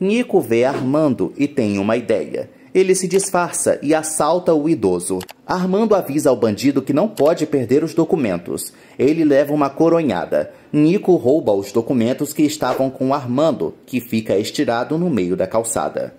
Nico vê Armando e tem uma ideia. Ele se disfarça e assalta o idoso. Armando avisa ao bandido que não pode perder os documentos. Ele leva uma coronhada. Nico rouba os documentos que estavam com Armando, que fica estirado no meio da calçada.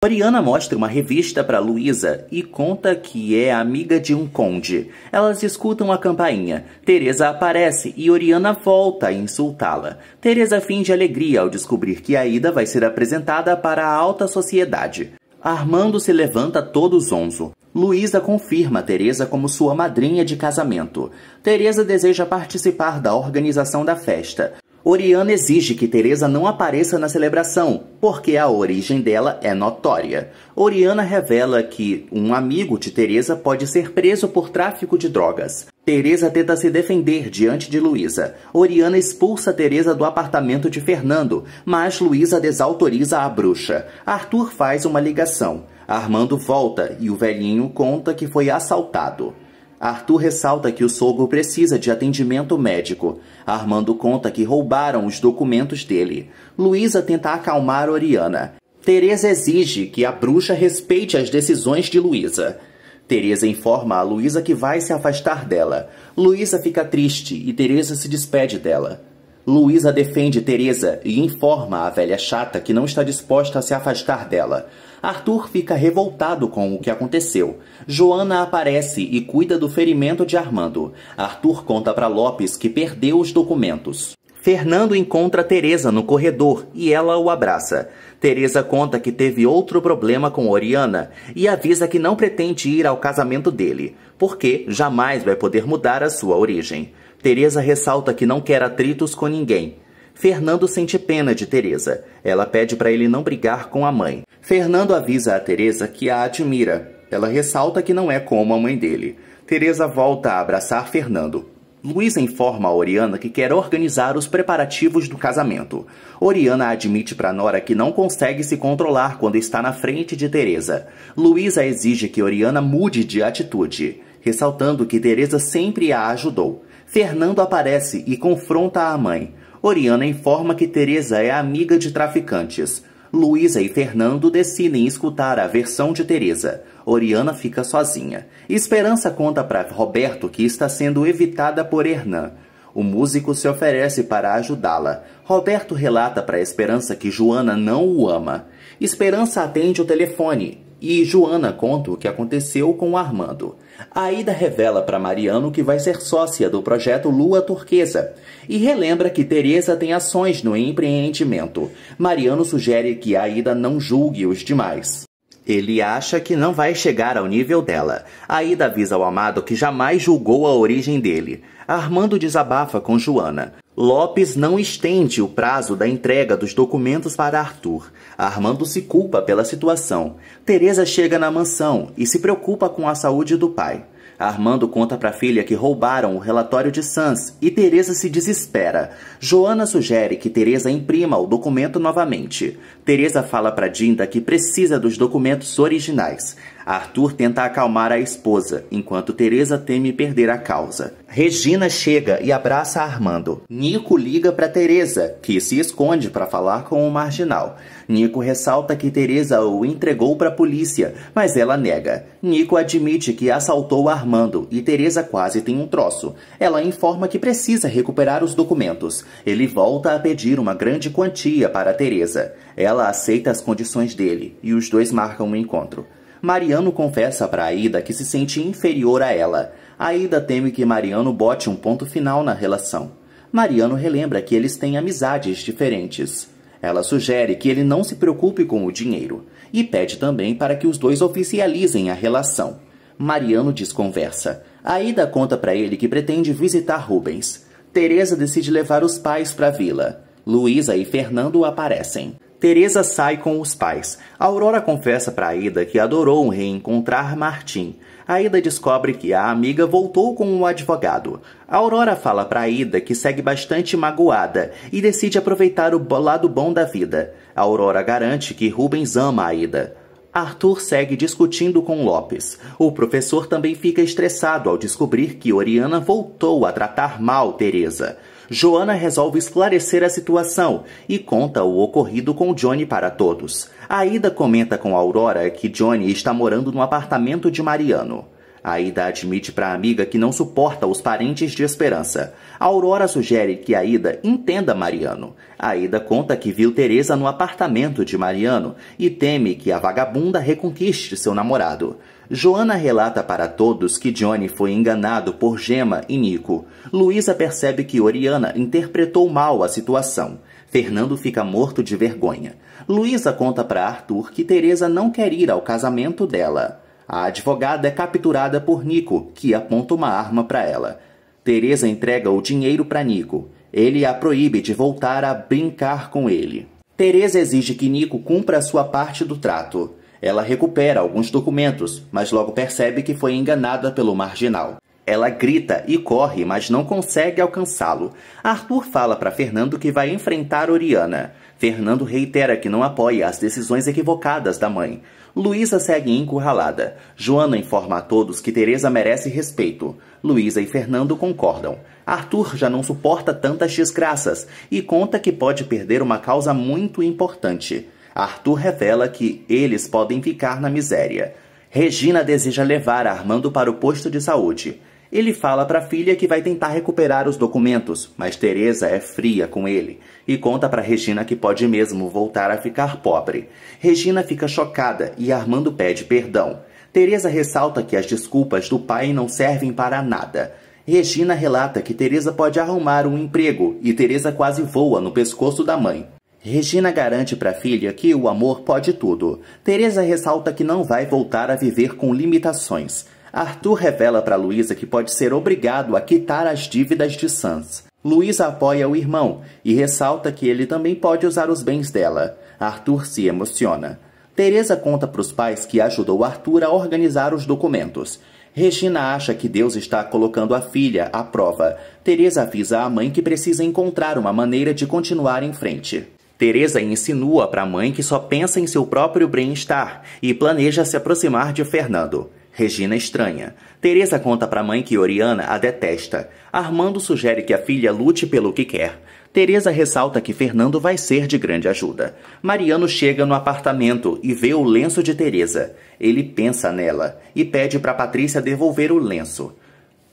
Oriana mostra uma revista para Luísa e conta que é amiga de um conde. Elas escutam a campainha. Teresa aparece e Oriana volta a insultá-la. Teresa finge alegria ao descobrir que Aida vai ser apresentada para a alta sociedade. Armando se levanta todo zonzo. Luísa confirma Teresa como sua madrinha de casamento. Teresa deseja participar da organização da festa, Oriana exige que Teresa não apareça na celebração, porque a origem dela é notória. Oriana revela que um amigo de Teresa pode ser preso por tráfico de drogas. Teresa tenta se defender diante de Luísa. Oriana expulsa Teresa do apartamento de Fernando, mas Luísa desautoriza a bruxa. Arthur faz uma ligação. Armando volta e o velhinho conta que foi assaltado. Arthur ressalta que o sogro precisa de atendimento médico. Armando conta que roubaram os documentos dele. Luísa tenta acalmar Oriana. Teresa exige que a bruxa respeite as decisões de Luísa. Teresa informa a Luísa que vai se afastar dela. Luísa fica triste e Teresa se despede dela. Luísa defende Teresa e informa a velha chata que não está disposta a se afastar dela. Arthur fica revoltado com o que aconteceu. Joana aparece e cuida do ferimento de Armando. Arthur conta para Lopes que perdeu os documentos. Fernando encontra Teresa no corredor e ela o abraça. Teresa conta que teve outro problema com Oriana e avisa que não pretende ir ao casamento dele, porque jamais vai poder mudar a sua origem. Teresa ressalta que não quer atritos com ninguém. Fernando sente pena de Teresa. Ela pede para ele não brigar com a mãe. Fernando avisa a Teresa que a admira. Ela ressalta que não é como a mãe dele. Teresa volta a abraçar Fernando. Luiz informa a Oriana que quer organizar os preparativos do casamento. Oriana admite para Nora que não consegue se controlar quando está na frente de Teresa. Luísa exige que Oriana mude de atitude, ressaltando que Teresa sempre a ajudou. Fernando aparece e confronta a mãe. Oriana informa que Teresa é amiga de traficantes. Luísa e Fernando decidem escutar a versão de Teresa. Oriana fica sozinha. Esperança conta para Roberto que está sendo evitada por Hernan. O músico se oferece para ajudá-la. Roberto relata para Esperança que Joana não o ama. Esperança atende o telefone e Joana conta o que aconteceu com Armando. Aida revela para Mariano que vai ser sócia do projeto Lua Turquesa e relembra que Teresa tem ações no empreendimento. Mariano sugere que Aida não julgue os demais. Ele acha que não vai chegar ao nível dela. Aida avisa ao amado que jamais julgou a origem dele. Armando desabafa com Joana. Lopes não estende o prazo da entrega dos documentos para Arthur. Armando se culpa pela situação. Teresa chega na mansão e se preocupa com a saúde do pai. Armando conta para a filha que roubaram o relatório de Sans e Teresa se desespera. Joana sugere que Teresa imprima o documento novamente. Teresa fala para Dinda que precisa dos documentos originais. Arthur tenta acalmar a esposa, enquanto Teresa teme perder a causa. Regina chega e abraça Armando. Nico liga para Teresa, que se esconde para falar com o marginal. Nico ressalta que Teresa o entregou para a polícia, mas ela nega. Nico admite que assaltou Armando e Teresa quase tem um troço. Ela informa que precisa recuperar os documentos. Ele volta a pedir uma grande quantia para Teresa. Ela aceita as condições dele e os dois marcam um encontro. Mariano confessa para Aida que se sente inferior a ela. Aida teme que Mariano bote um ponto final na relação. Mariano relembra que eles têm amizades diferentes. Ela sugere que ele não se preocupe com o dinheiro e pede também para que os dois oficializem a relação. Mariano desconversa. Aida conta para ele que pretende visitar Rubens. Teresa decide levar os pais para a vila. Luísa e Fernando aparecem. Teresa sai com os pais. A Aurora confessa para Aida que adorou reencontrar Martim. Aida descobre que a amiga voltou com o advogado. A Aurora fala para Aida que segue bastante magoada e decide aproveitar o lado bom da vida. A Aurora garante que Rubens ama Aida. Arthur segue discutindo com Lopes. O professor também fica estressado ao descobrir que Oriana voltou a tratar mal Teresa. Joana resolve esclarecer a situação e conta o ocorrido com Johnny para todos. Aida comenta com Aurora que Johnny está morando no apartamento de Mariano. Aida admite para a amiga que não suporta os parentes de Esperança. Aurora sugere que Aida entenda Mariano. Aida conta que viu Teresa no apartamento de Mariano e teme que a vagabunda reconquiste seu namorado. Joana relata para todos que Johnny foi enganado por Gemma e Nico. Luísa percebe que Oriana interpretou mal a situação. Fernando fica morto de vergonha. Luísa conta para Arthur que Teresa não quer ir ao casamento dela. A advogada é capturada por Nico, que aponta uma arma para ela. Teresa entrega o dinheiro para Nico. Ele a proíbe de voltar a brincar com ele. Teresa exige que Nico cumpra sua parte do trato. Ela recupera alguns documentos, mas logo percebe que foi enganada pelo marginal. Ela grita e corre, mas não consegue alcançá-lo. Arthur fala para Fernando que vai enfrentar Oriana. Fernando reitera que não apoia as decisões equivocadas da mãe. Luísa segue encurralada. Joana informa a todos que Teresa merece respeito. Luísa e Fernando concordam. Arthur já não suporta tantas desgraças e conta que pode perder uma causa muito importante. Arthur revela que eles podem ficar na miséria. Regina deseja levar Armando para o posto de saúde. Ele fala para a filha que vai tentar recuperar os documentos, mas Teresa é fria com ele e conta para Regina que pode mesmo voltar a ficar pobre. Regina fica chocada e Armando pede perdão. Teresa ressalta que as desculpas do pai não servem para nada. Regina relata que Teresa pode arrumar um emprego e Teresa quase voa no pescoço da mãe. Regina garante para a filha que o amor pode tudo. Teresa ressalta que não vai voltar a viver com limitações. Arthur revela para Luísa que pode ser obrigado a quitar as dívidas de Sans. Luísa apoia o irmão e ressalta que ele também pode usar os bens dela. Arthur se emociona. Teresa conta para os pais que ajudou Arthur a organizar os documentos. Regina acha que Deus está colocando a filha à prova. Teresa avisa à mãe que precisa encontrar uma maneira de continuar em frente. Teresa insinua para a mãe que só pensa em seu próprio bem-estar e planeja se aproximar de Fernando. Regina estranha. Teresa conta para a mãe que Oriana a detesta. Armando sugere que a filha lute pelo que quer. Teresa ressalta que Fernando vai ser de grande ajuda. Mariano chega no apartamento e vê o lenço de Teresa. Ele pensa nela e pede para Patrícia devolver o lenço.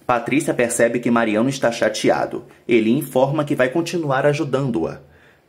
Patrícia percebe que Mariano está chateado. Ele informa que vai continuar ajudando-a.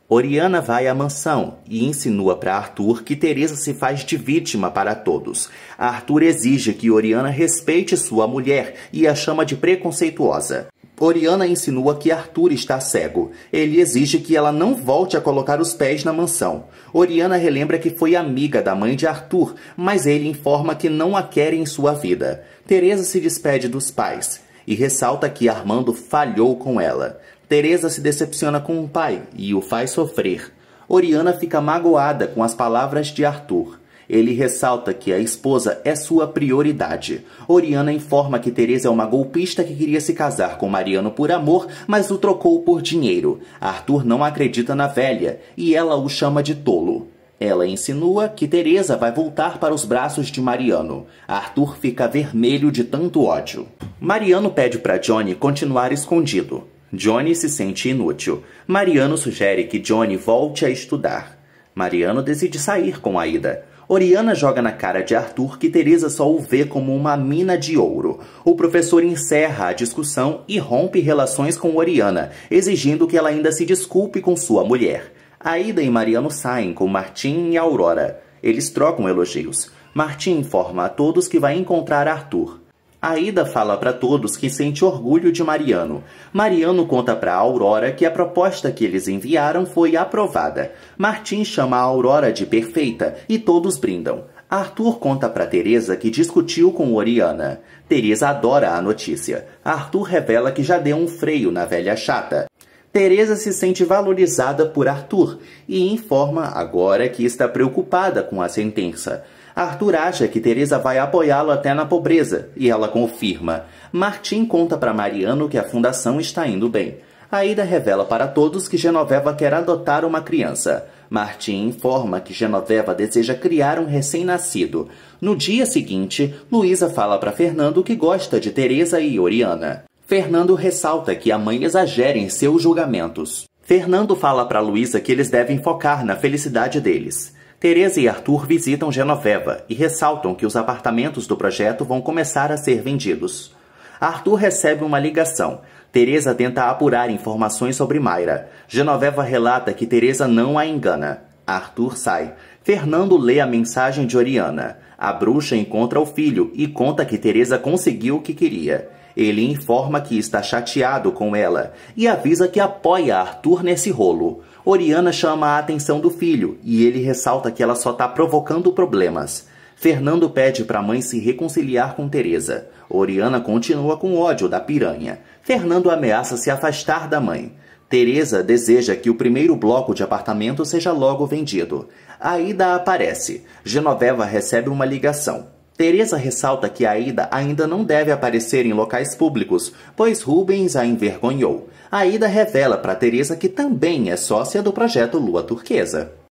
Oriana vai à mansão e insinua para Arthur que Teresa se faz de vítima para todos. Arthur exige que Oriana respeite sua mulher e a chama de preconceituosa. Oriana insinua que Arthur está cego. Ele exige que ela não volte a colocar os pés na mansão. Oriana relembra que foi amiga da mãe de Arthur, mas ele informa que não a quer em sua vida. Teresa se despede dos pais e ressalta que Armando falhou com ela. Teresa se decepciona com o pai e o faz sofrer. Oriana fica magoada com as palavras de Arthur. Ele ressalta que a esposa é sua prioridade. Oriana informa que Teresa é uma golpista que queria se casar com Mariano por amor, mas o trocou por dinheiro. Arthur não acredita na velha e ela o chama de tolo. Ela insinua que Teresa vai voltar para os braços de Mariano. Arthur fica vermelho de tanto ódio. Mariano pede para Johnny continuar escondido. Johnny se sente inútil. Mariano sugere que Johnny volte a estudar. Mariano decide sair com Aida. Oriana joga na cara de Arthur que Teresa só o vê como uma mina de ouro. O professor encerra a discussão e rompe relações com Oriana, exigindo que ela ainda se desculpe com sua mulher. Aida e Mariano saem com Martim e Aurora. Eles trocam elogios. Martim informa a todos que vai encontrar Arthur. Aida fala para todos que sente orgulho de Mariano. Mariano conta para Aurora que a proposta que eles enviaram foi aprovada. Martim chama a Aurora de perfeita e todos brindam. Arthur conta para Teresa que discutiu com Oriana. Teresa adora a notícia. Arthur revela que já deu um freio na velha chata. Teresa se sente valorizada por Arthur e informa agora que está preocupada com a sentença. Arthur acha que Teresa vai apoiá-lo até na pobreza e ela confirma. Martim conta para Mariano que a fundação está indo bem. Aida revela para todos que Genoveva quer adotar uma criança. Martim informa que Genoveva deseja criar um recém-nascido. No dia seguinte, Luísa fala para Fernando que gosta de Teresa e Oriana. Fernando ressalta que a mãe exagera em seus julgamentos. Fernando fala para Luísa que eles devem focar na felicidade deles. Tereza e Arthur visitam Genoveva e ressaltam que os apartamentos do projeto vão começar a ser vendidos. Arthur recebe uma ligação. Tereza tenta apurar informações sobre Mayra. Genoveva relata que Tereza não a engana. Arthur sai. Fernando lê a mensagem de Oriana. A bruxa encontra o filho e conta que Tereza conseguiu o que queria. Ele informa que está chateado com ela e avisa que apoia Arthur nesse rolo. Oriana chama a atenção do filho e ele ressalta que ela só está provocando problemas. Fernando pede para a mãe se reconciliar com Teresa. Oriana continua com ódio da piranha. Fernando ameaça se afastar da mãe. Teresa deseja que o primeiro bloco de apartamento seja logo vendido. A Ida aparece. Genoveva recebe uma ligação. Teresa ressalta que a Ida ainda não deve aparecer em locais públicos, pois Rubens a envergonhou. A Ida revela para Teresa que também é sócia do projeto Lua Turquesa.